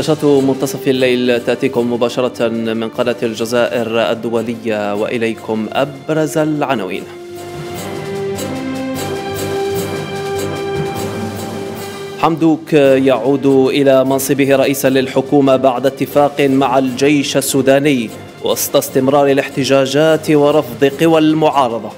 نشرة منتصف الليل تأتيكم مباشرة من قناة الجزائر الدولية وإليكم أبرز العناوين حمدوك يعود إلى منصبه رئيسا للحكومة بعد اتفاق مع الجيش السوداني وسط استمرار الاحتجاجات ورفض قوى المعارضة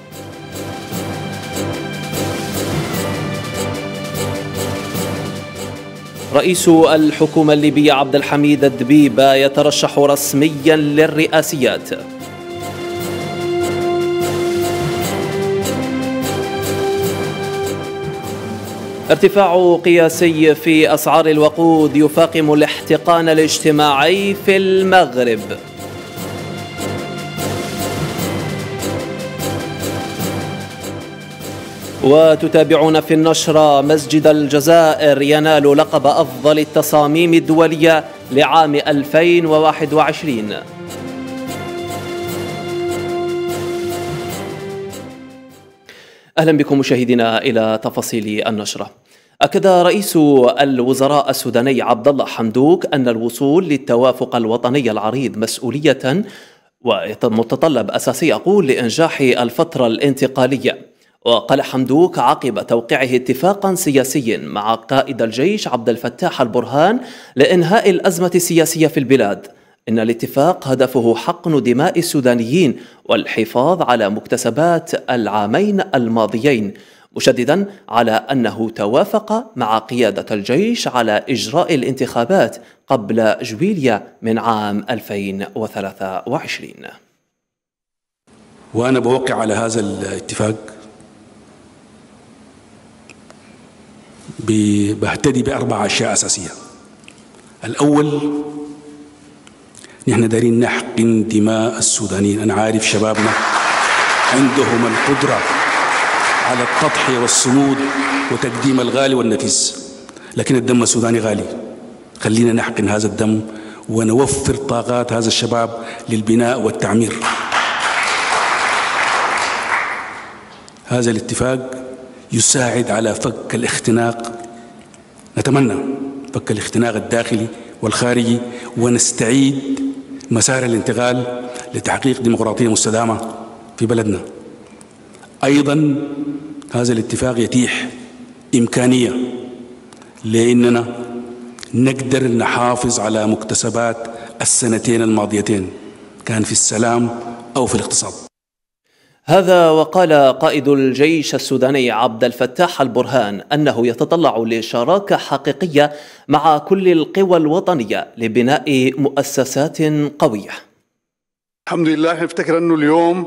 رئيس الحكومة الليبية عبد الحميد الدبيبة يترشح رسميا للرئاسيات ارتفاع قياسي في أسعار الوقود يفاقم الاحتقان الاجتماعي في المغرب وتتابعون في النشرة مسجد الجزائر ينال لقب أفضل التصاميم الدولية لعام 2021 أهلا بكم مشاهدينا إلى تفاصيل النشرة أكد رئيس الوزراء السوداني عبد الله حمدوك أن الوصول للتوافق الوطني العريض مسؤولية ومتطلب أساسي أقول لإنجاح الفترة الانتقالية وقال حمدوك عقب توقيعه اتفاقا سياسيا مع قائد الجيش عبد الفتاح البرهان لإنهاء الأزمة السياسية في البلاد إن الاتفاق هدفه حقن دماء السودانيين والحفاظ على مكتسبات العامين الماضيين مشددا على أنه توافق مع قيادة الجيش على إجراء الانتخابات قبل جويليا من عام 2023 وأنا بوقع على هذا الاتفاق بهتدي بأربع أشياء أساسية الأول نحن دارين نحقن دماء السودانيين أنا عارف شبابنا عندهم القدرة على التضحية والصمود وتقديم الغالي والنفيس لكن الدم السوداني غالي خلينا نحقن هذا الدم ونوفر طاقات هذا الشباب للبناء والتعمير هذا الاتفاق يساعد على فك الاختناق نتمنى فك الاختناق الداخلي والخارجي ونستعيد مسار الانتقال لتحقيق ديمقراطية مستدامة في بلدنا أيضا هذا الاتفاق يتيح إمكانية لأننا نقدر نحافظ على مكتسبات السنتين الماضيتين كان في السلام أو في الاقتصاد هذا وقال قائد الجيش السوداني عبد الفتاح البرهان انه يتطلع لشراكه حقيقيه مع كل القوى الوطنيه لبناء مؤسسات قويه. الحمد لله نفتكر انه اليوم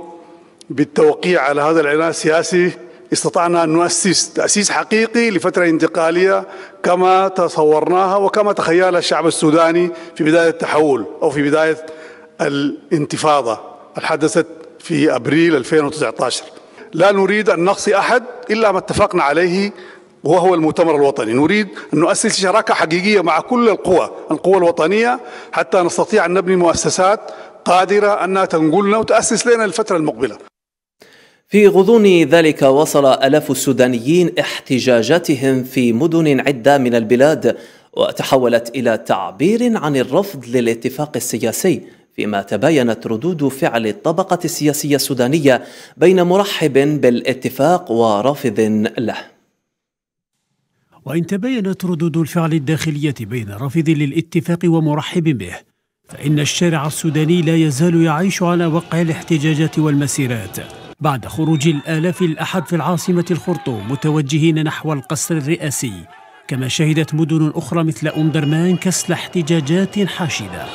بالتوقيع على هذا العناء السياسي استطعنا ان نؤسس تاسيس حقيقي لفتره انتقاليه كما تصورناها وكما تخيلها الشعب السوداني في بدايه التحول او في بدايه الانتفاضه الحدثت في أبريل 2019 لا نريد أن نقصي أحد إلا ما اتفقنا عليه وهو المؤتمر الوطني نريد أن نؤسس شراكة حقيقية مع كل القوى القوى الوطنية حتى نستطيع أن نبني مؤسسات قادرة أنها تنقلنا وتأسس لنا الفترة المقبلة في غضون ذلك وصل ألاف السودانيين احتجاجاتهم في مدن عدة من البلاد وتحولت إلى تعبير عن الرفض للاتفاق السياسي فيما تباينت ردود فعل الطبقة السياسية السودانية بين مرحب بالاتفاق ورافض له وإن تباينت ردود الفعل الداخلية بين رافض للاتفاق ومرحب به فإن الشارع السوداني لا يزال يعيش على وقع الاحتجاجات والمسيرات بعد خروج الآلاف الأحد في العاصمة الخرطوم متوجهين نحو القصر الرئاسي كما شهدت مدن أخرى مثل أم درمان كسل احتجاجات حاشدة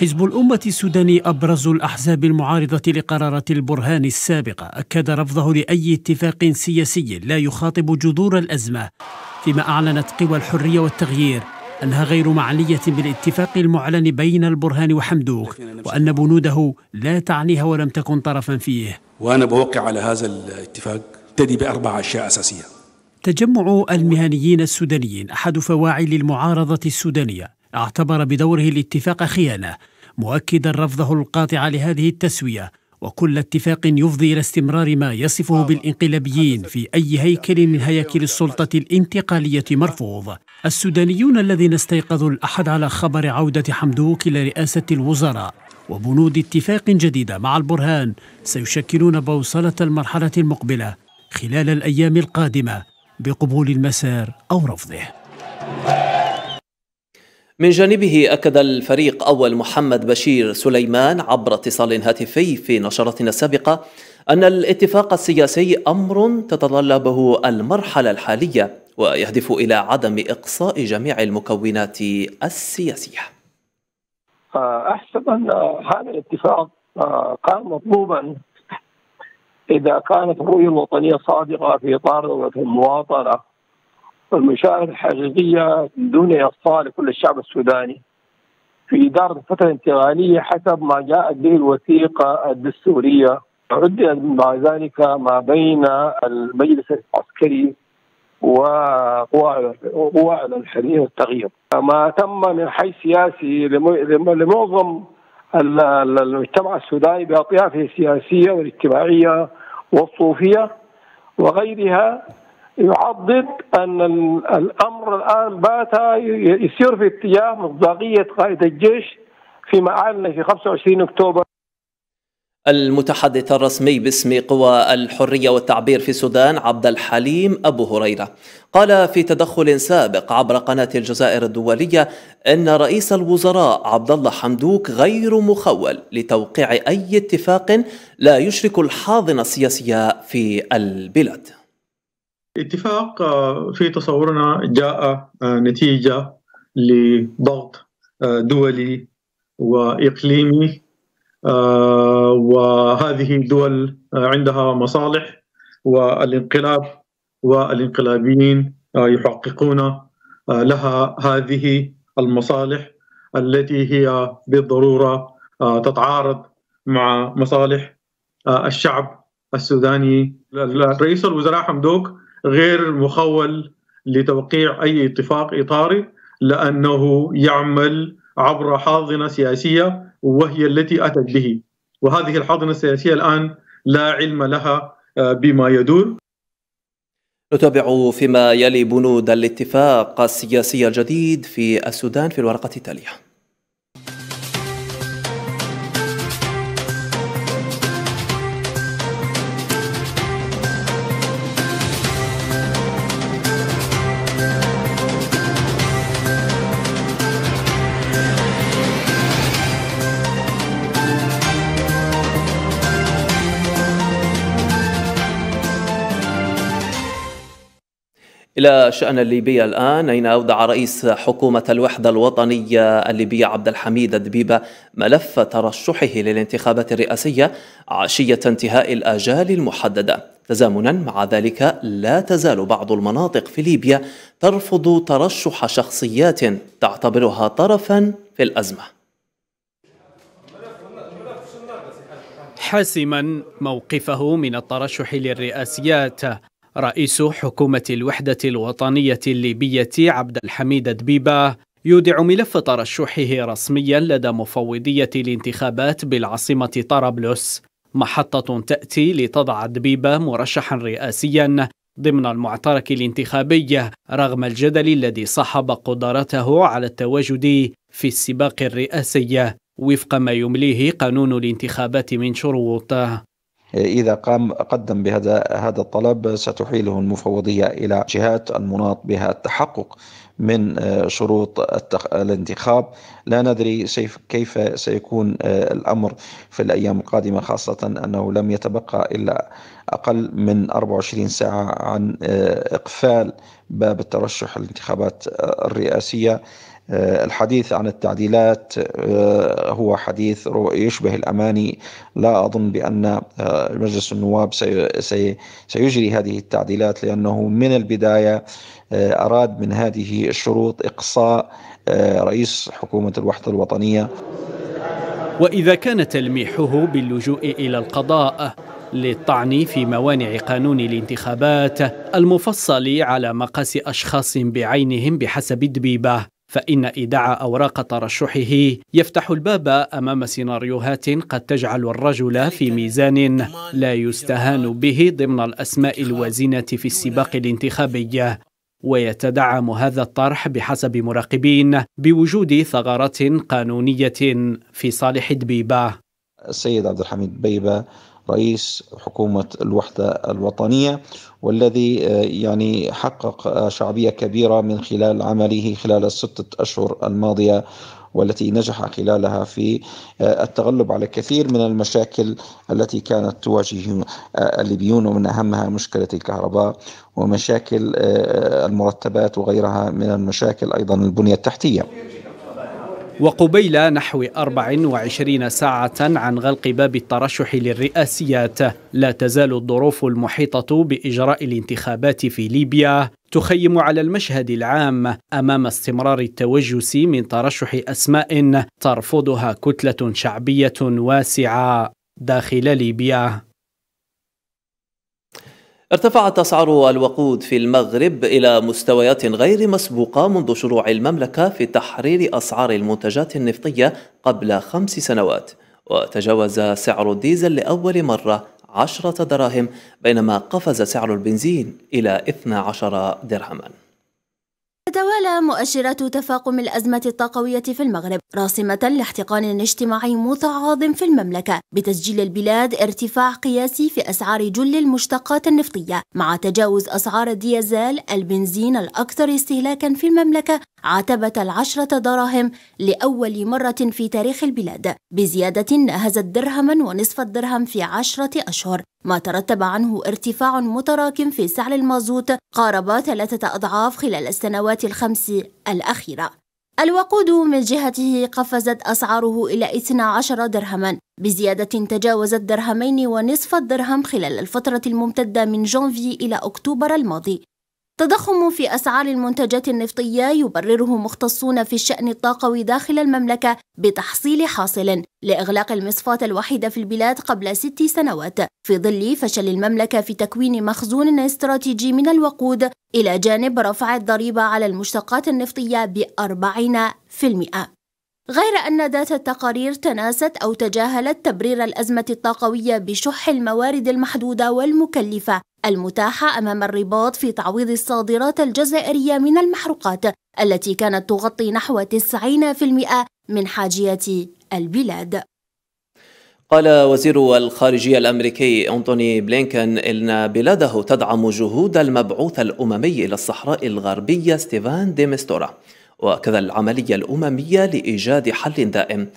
حزب الأمة السوداني أبرز الأحزاب المعارضة لقرارات البرهان السابقة أكد رفضه لأي اتفاق سياسي لا يخاطب جذور الأزمة فيما أعلنت قوى الحرية والتغيير أنها غير معنية بالاتفاق المعلن بين البرهان وحمدوك وأن بنوده لا تعنيها ولم تكن طرفا فيه وأنا بوقع على هذا الاتفاق تدي بأربع أشياء أساسية تجمع المهنيين السودانيين أحد فواعل المعارضة السودانية اعتبر بدوره الاتفاق خيانه مؤكدا رفضه القاطع لهذه التسويه وكل اتفاق يفضي الى استمرار ما يصفه بالانقلابيين في اي هيكل من هياكل السلطه الانتقاليه مرفوض. السودانيون الذين استيقظوا الاحد على خبر عوده حمدوك الى رئاسه الوزراء وبنود اتفاق جديده مع البرهان سيشكلون بوصله المرحله المقبله خلال الايام القادمه بقبول المسار او رفضه. من جانبه أكد الفريق أول محمد بشير سليمان عبر اتصال هاتفي في نشرتنا السابقة أن الاتفاق السياسي أمر تتطلبه المرحلة الحالية ويهدف إلى عدم إقصاء جميع المكونات السياسية أحسب أن هذا الاتفاق كان آه، مطلوبا إذا كانت الرؤية الوطنية صادقة في إطار المواطنة والمشاعر الحقيقية دون إقصاء لكل الشعب السوداني في إدارة فترة انتقالية حسب ما جاءت به الوثيقة الدستورية عدد مع ذلك ما بين المجلس العسكري وقوى الحرية والتغيير ما تم من حيث سياسي لمعظم المجتمع السوداني بأطيافه السياسية والاجتماعية والصوفية وغيرها يحدد ان الامر الان بات يسير في اتجاه مصداقيه قائد الجيش في معالنا في 25 اكتوبر المتحدث الرسمي باسم قوى الحريه والتعبير في السودان عبد الحليم ابو هريره قال في تدخل سابق عبر قناه الجزائر الدوليه ان رئيس الوزراء عبد الله حمدوك غير مخول لتوقيع اي اتفاق لا يشرك الحاضنه السياسيه في البلاد اتفاق آه، في تصورنا جاء آه، نتيجة لضغط آه، دولي وإقليمي وهذه الدول عندها مصالح والانقلاب والانقلابيين يحققون لها هذه المصالح التي هي بالضروره تتعارض مع مصالح الشعب السوداني رئيس الوزراء حمدوك غير مخول لتوقيع اي اتفاق اطاري لانه يعمل عبر حاضنه سياسيه وهي التي اتت به وهذه الحاضنه السياسيه الان لا علم لها آه، بما يدور نتابع فيما يلي بنود الاتفاق السياسي الجديد في السودان في الورقه التاليه إلى شأن الليبية الآن أين أودع رئيس حكومة الوحدة الوطنية الليبية عبد الحميد الدبيبة ملف ترشحه للانتخابات الرئاسية عشية انتهاء الآجال المحددة تزامنا مع ذلك لا تزال بعض المناطق في ليبيا ترفض ترشح شخصيات تعتبرها طرفا في الأزمة حاسما موقفه من الترشح للرئاسيات رئيس حكومة الوحدة الوطنية الليبية عبد الحميد دبيبة يودع ملف ترشحه رسميا لدى مفوضية الانتخابات بالعاصمة طرابلس محطة تأتي لتضع دبيبة مرشحا رئاسيا ضمن المعترك الانتخابي رغم الجدل الذي صاحب قدرته على التواجد في السباق الرئاسي وفق ما يمليه قانون الانتخابات من شروط إذا قام قدم بهذا هذا الطلب ستحيله المفوضية إلى جهات المناط بها التحقق من آه، شروط الانتخاب لا ندري كيف سيكون آه، الأمر في الأيام القادمة خاصة أنه لم يتبقى إلا أقل من 24 ساعة عن آه، إقفال باب الترشح للانتخابات الرئاسية آه، الحديث عن التعديلات آه، هو حديث يشبه الأماني لا أظن بأن آه، مجلس النواب سيجري هذه التعديلات لأنه من البداية أراد من هذه الشروط إقصاء رئيس حكومة الوحدة الوطنية وإذا كان تلميحه باللجوء إلى القضاء للطعن في موانع قانون الانتخابات المفصل على مقاس أشخاص بعينهم بحسب الدبيبه فإن إيداع أوراق ترشحه يفتح الباب أمام سيناريوهات قد تجعل الرجل في ميزان لا يستهان به ضمن الأسماء الوازنة في السباق الانتخابي ويتدعم هذا الطرح بحسب مراقبين بوجود ثغرات قانونية في صالح دبيبة السيد عبد الحميد بيبة رئيس حكومة الوحدة الوطنية والذي آه، يعني حقق آه، شعبية كبيرة من خلال عمله خلال الستة أشهر الماضية والتي نجح خلالها في آه، التغلب على كثير من المشاكل التي كانت تواجه الليبيون ومن اهمها مشكله الكهرباء ومشاكل المرتبات وغيرها من المشاكل ايضا البنيه التحتيه. وقبيل نحو 24 ساعة عن غلق باب الترشح للرئاسيات لا تزال الظروف المحيطة بإجراء الانتخابات في ليبيا تخيم على المشهد العام امام استمرار التوجس من ترشح اسماء ترفضها كتله شعبيه واسعه داخل ليبيا ارتفعت أسعار الوقود في المغرب إلى مستويات غير مسبوقة منذ شروع المملكة في تحرير أسعار المنتجات النفطية قبل خمس سنوات وتجاوز سعر الديزل لأول مرة عشرة دراهم بينما قفز سعر البنزين إلى 12 درهماً تتوالى مؤشرات تفاقم الأزمة الطاقوية في المغرب راسمة لاحتقان اجتماعي متعاظم في المملكة بتسجيل البلاد ارتفاع قياسي في أسعار جل المشتقات النفطية مع تجاوز أسعار الديزال البنزين الأكثر استهلاكا في المملكة عتبة العشرة دراهم لأول مرة في تاريخ البلاد بزيادة ناهزت درهما ونصف الدرهم في عشرة أشهر ما ترتب عنه ارتفاع متراكم في سعر المازوت قارب ثلاثة أضعاف خلال السنوات الخمس الأخيرة الوقود من جهته قفزت أسعاره إلى 12 درهما بزيادة تجاوزت درهمين ونصف الدرهم خلال الفترة الممتدة من جانفي إلى أكتوبر الماضي تضخم في أسعار المنتجات النفطية يبرره مختصون في الشأن الطاقوي داخل المملكة بتحصيل حاصل لإغلاق المصفاة الوحيدة في البلاد قبل ست سنوات في ظل فشل المملكة في تكوين مخزون استراتيجي من الوقود إلى جانب رفع الضريبة على المشتقات النفطية بأربعين في المئة غير أن ذات التقارير تناست أو تجاهلت تبرير الأزمة الطاقوية بشح الموارد المحدودة والمكلفة المتاحة أمام الرباط في تعويض الصادرات الجزائرية من المحروقات التي كانت تغطي نحو 90% من حاجيات البلاد قال وزير الخارجية الأمريكي أنتوني بلينكن إن بلاده تدعم جهود المبعوث الأممي إلى الصحراء الغربية ستيفان ديمستورا وكذا العملية الأممية لإيجاد حل دائم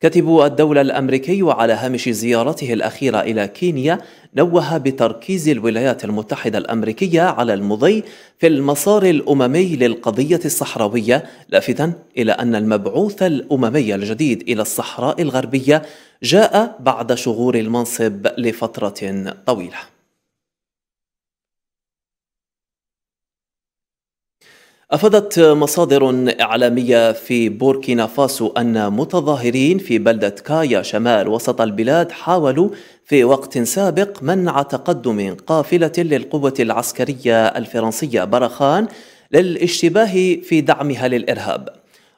كاتب الدولة الأمريكي وعلى هامش زيارته الأخيرة إلى كينيا نوه بتركيز الولايات المتحدة الأمريكية على المضي في المسار الأممي للقضية الصحراوية لافتا إلى أن المبعوث الأممي الجديد إلى الصحراء الغربية جاء بعد شغور المنصب لفترة طويلة أفادت مصادر إعلامية في بوركينا فاسو أن متظاهرين في بلدة كايا شمال وسط البلاد حاولوا في وقت سابق منع تقدم قافلة للقوة العسكرية الفرنسية برخان للاشتباه في دعمها للإرهاب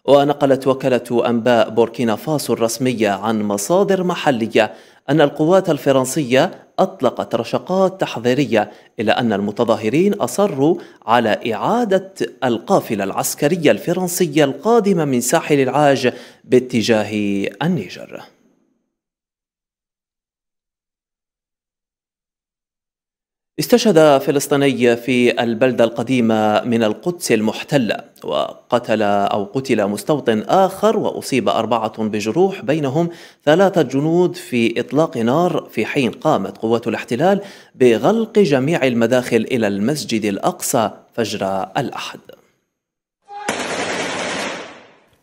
ونقلت وكالة أنباء بوركينا فاسو الرسمية عن مصادر محلية أن القوات الفرنسية أطلقت رشقات تحذيرية إلى أن المتظاهرين أصروا على إعادة القافلة العسكرية الفرنسية القادمة من ساحل العاج باتجاه النيجر استشهد فلسطيني في البلدة القديمة من القدس المحتلة وقتل أو قتل مستوطن آخر وأصيب أربعة بجروح بينهم ثلاثة جنود في إطلاق نار في حين قامت قوات الاحتلال بغلق جميع المداخل إلى المسجد الأقصى فجر الأحد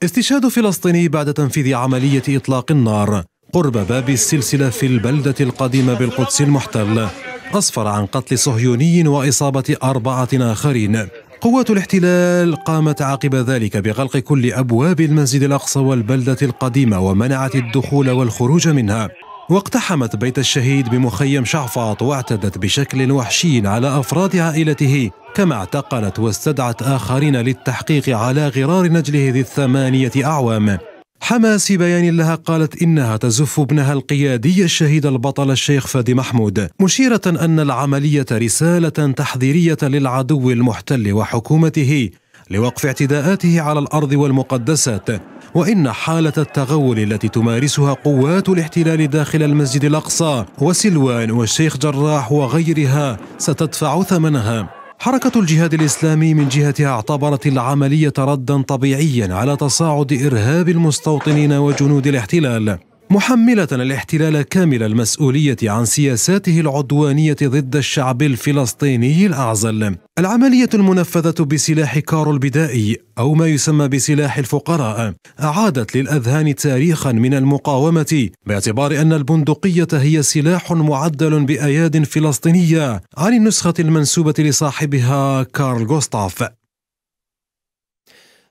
استشهاد فلسطيني بعد تنفيذ عملية إطلاق النار قرب باب السلسلة في البلدة القديمة بالقدس المحتلة أسفر عن قتل صهيوني وإصابة أربعة آخرين قوات الاحتلال قامت عقب ذلك بغلق كل أبواب المسجد الأقصى والبلدة القديمة ومنعت الدخول والخروج منها واقتحمت بيت الشهيد بمخيم شعفاط واعتدت بشكل وحشي على أفراد عائلته كما اعتقلت واستدعت آخرين للتحقيق على غرار نجله ذي الثمانية أعوام حماس بيان لها قالت إنها تزف ابنها القيادي الشهيد البطل الشيخ فادي محمود مشيرة أن العملية رسالة تحذيرية للعدو المحتل وحكومته لوقف اعتداءاته على الأرض والمقدسات وإن حالة التغول التي تمارسها قوات الاحتلال داخل المسجد الأقصى وسلوان والشيخ جراح وغيرها ستدفع ثمنها حركة الجهاد الإسلامي من جهتها اعتبرت العملية ردا طبيعيا على تصاعد إرهاب المستوطنين وجنود الاحتلال محملة الاحتلال كامل المسؤولية عن سياساته العدوانية ضد الشعب الفلسطيني الأعزل. العملية المنفذة بسلاح كارو البدائي أو ما يسمى بسلاح الفقراء أعادت للأذهان تاريخا من المقاومة باعتبار أن البندقية هي سلاح معدل بأياد فلسطينية عن النسخة المنسوبة لصاحبها كارل غوستاف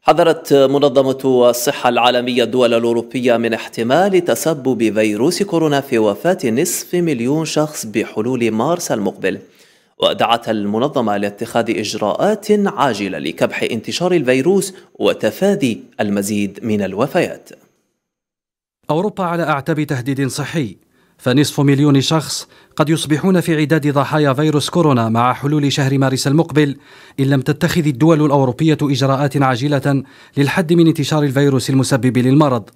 حذرت منظمة الصحة العالمية الدول الأوروبية من احتمال تسبب فيروس كورونا في وفاة نصف مليون شخص بحلول مارس المقبل ودعت المنظمة لاتخاذ إجراءات عاجلة لكبح انتشار الفيروس وتفادي المزيد من الوفيات أوروبا على أعتاب تهديد صحي فنصف مليون شخص قد يصبحون في عداد ضحايا فيروس كورونا مع حلول شهر مارس المقبل ان لم تتخذ الدول الاوروبيه اجراءات عاجله للحد من انتشار الفيروس المسبب للمرض.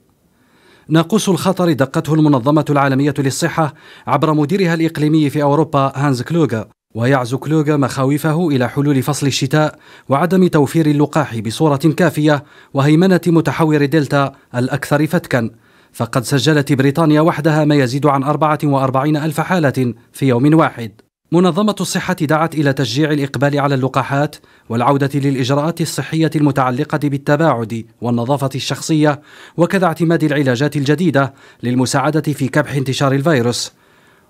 ناقوس الخطر دقته المنظمه العالميه للصحه عبر مديرها الاقليمي في اوروبا هانز كلوغا ويعزو كلوغا مخاوفه الى حلول فصل الشتاء وعدم توفير اللقاح بصوره كافيه وهيمنه متحور دلتا الاكثر فتكا فقد سجلت بريطانيا وحدها ما يزيد عن 44 ألف حالة في يوم واحد منظمة الصحة دعت إلى تشجيع الإقبال على اللقاحات والعودة للإجراءات الصحية المتعلقة بالتباعد والنظافة الشخصية وكذا اعتماد العلاجات الجديدة للمساعدة في كبح انتشار الفيروس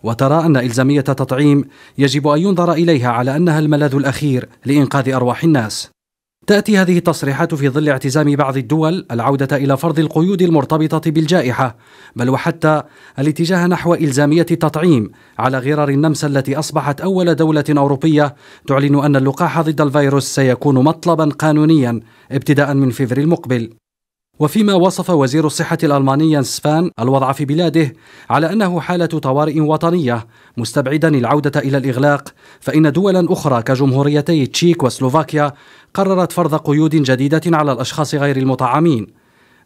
وترى أن إلزامية تطعيم يجب أن ينظر إليها على أنها الملاذ الأخير لإنقاذ أرواح الناس تأتي هذه التصريحات في ظل اعتزام بعض الدول العودة إلى فرض القيود المرتبطة بالجائحة، بل وحتى الاتجاه نحو إلزامية التطعيم على غرار النمسا التي أصبحت أول دولة أوروبية تعلن أن اللقاح ضد الفيروس سيكون مطلبا قانونيا ابتداء من فبراير المقبل. وفيما وصف وزير الصحة الألماني سفان الوضع في بلاده على أنه حالة طوارئ وطنية مستبعدا العودة إلى الإغلاق فإن دولا أخرى كجمهوريتي تشيك وسلوفاكيا قررت فرض قيود جديدة على الأشخاص غير المطعمين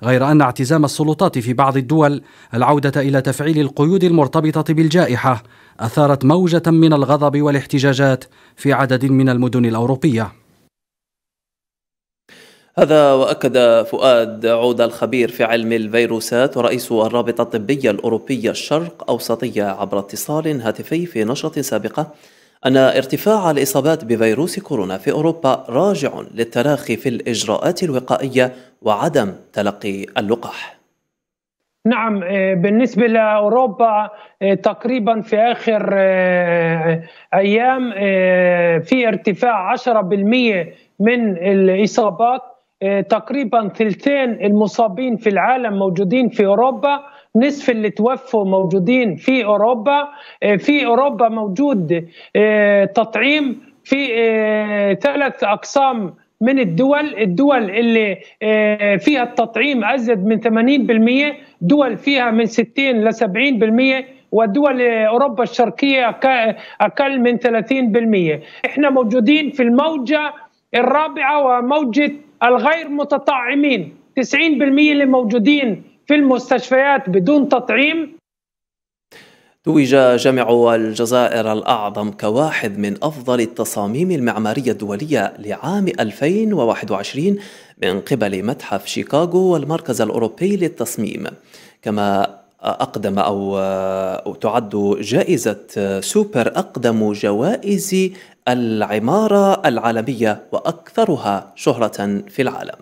غير أن اعتزام السلطات في بعض الدول العودة إلى تفعيل القيود المرتبطة بالجائحة أثارت موجة من الغضب والاحتجاجات في عدد من المدن الأوروبية هذا وأكد فؤاد عود الخبير في علم الفيروسات ورئيس الرابطة الطبية الأوروبية الشرق أوسطية عبر اتصال هاتفي في نشرة سابقة أن ارتفاع الإصابات بفيروس كورونا في أوروبا راجع للتراخي في الإجراءات الوقائية وعدم تلقي اللقاح نعم آه، بالنسبة لأوروبا آه، تقريبا في آخر آه، أيام في ارتفاع 10% من الإصابات تقريبا ثلثين المصابين في العالم موجودين في أوروبا نصف اللي توفوا موجودين في اوروبا آه، في اوروبا موجود آه، تطعيم في آه، ثلاث اقسام من الدول الدول اللي فيها التطعيم ازيد من 80% دول فيها من 60 ل 70% ودول اوروبا الشرقيه اقل من 30% احنا موجودين في الموجه الرابعه وموجه الغير متطعمين 90% اللي موجودين في المستشفيات بدون تطعيم توج جامع الجزائر الأعظم كواحد من أفضل التصاميم المعمارية الدولية لعام 2021 من قبل متحف شيكاغو والمركز الأوروبي للتصميم كما أقدم أو تعد جائزة سوبر أقدم جوائز العمارة العالمية وأكثرها شهرة في العالم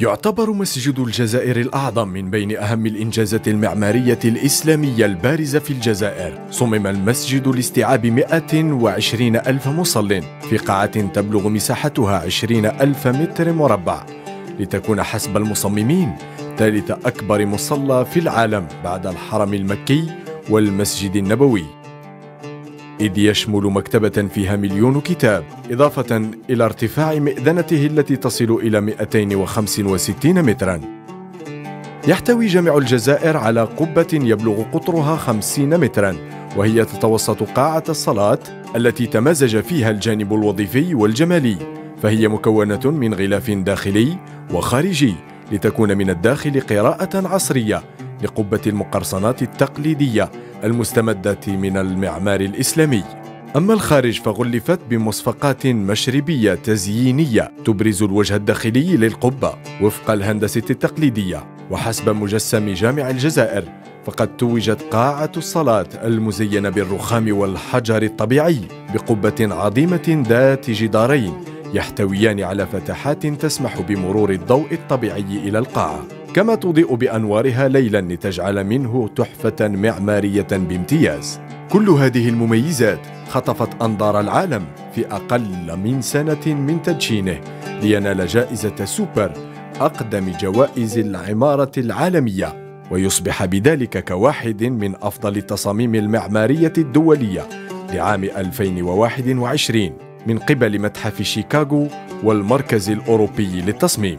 يعتبر مسجد الجزائر الأعظم من بين أهم الإنجازات المعمارية الإسلامية البارزة في الجزائر صمم المسجد لاستيعاب 120 ألف مصل في قاعة تبلغ مساحتها 20 ألف متر مربع لتكون حسب المصممين ثالث أكبر مصلى في العالم بعد الحرم المكي والمسجد النبوي إذ يشمل مكتبة فيها مليون كتاب إضافة إلى ارتفاع مئذنته التي تصل إلى 265 متراً يحتوي جامع الجزائر على قبة يبلغ قطرها 50 متراً وهي تتوسط قاعة الصلاة التي تمازج فيها الجانب الوظيفي والجمالي فهي مكونة من غلاف داخلي وخارجي لتكون من الداخل قراءة عصرية لقبة المقرصنات التقليدية المستمدة من المعمار الإسلامي أما الخارج فغلفت بمصفقات مشربية تزيينية تبرز الوجه الداخلي للقبة وفق الهندسة التقليدية وحسب مجسم جامع الجزائر فقد توجت قاعة الصلاة المزينة بالرخام والحجر الطبيعي بقبة عظيمة ذات جدارين يحتويان على فتحات تسمح بمرور الضوء الطبيعي إلى القاعة كما تضيء بانوارها ليلا لتجعل منه تحفه معماريه بامتياز كل هذه المميزات خطفت انظار العالم في اقل من سنه من تدشينه لينال جائزه سوبر اقدم جوائز العماره العالميه ويصبح بذلك كواحد من أفضل التصاميم المعمارية الدولية لعام 2021 من قبل متحف شيكاغو والمركز الأوروبي للتصميم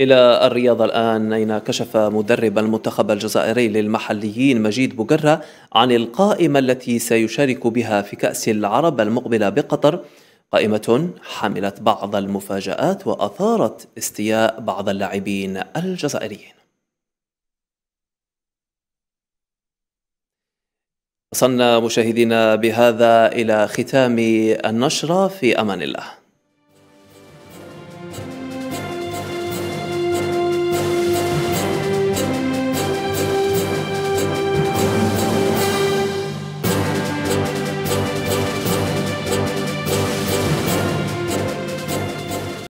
إلى الرياضة الآن أين كشف مدرب المنتخب الجزائري للمحليين مجيد بوغرة عن القائمة التي سيشارك بها في كأس العرب المقبلة بقطر قائمة حملت بعض المفاجآت وأثارت استياء بعض اللاعبين الجزائريين وصلنا مشاهدينا بهذا إلى ختام النشرة في أمان الله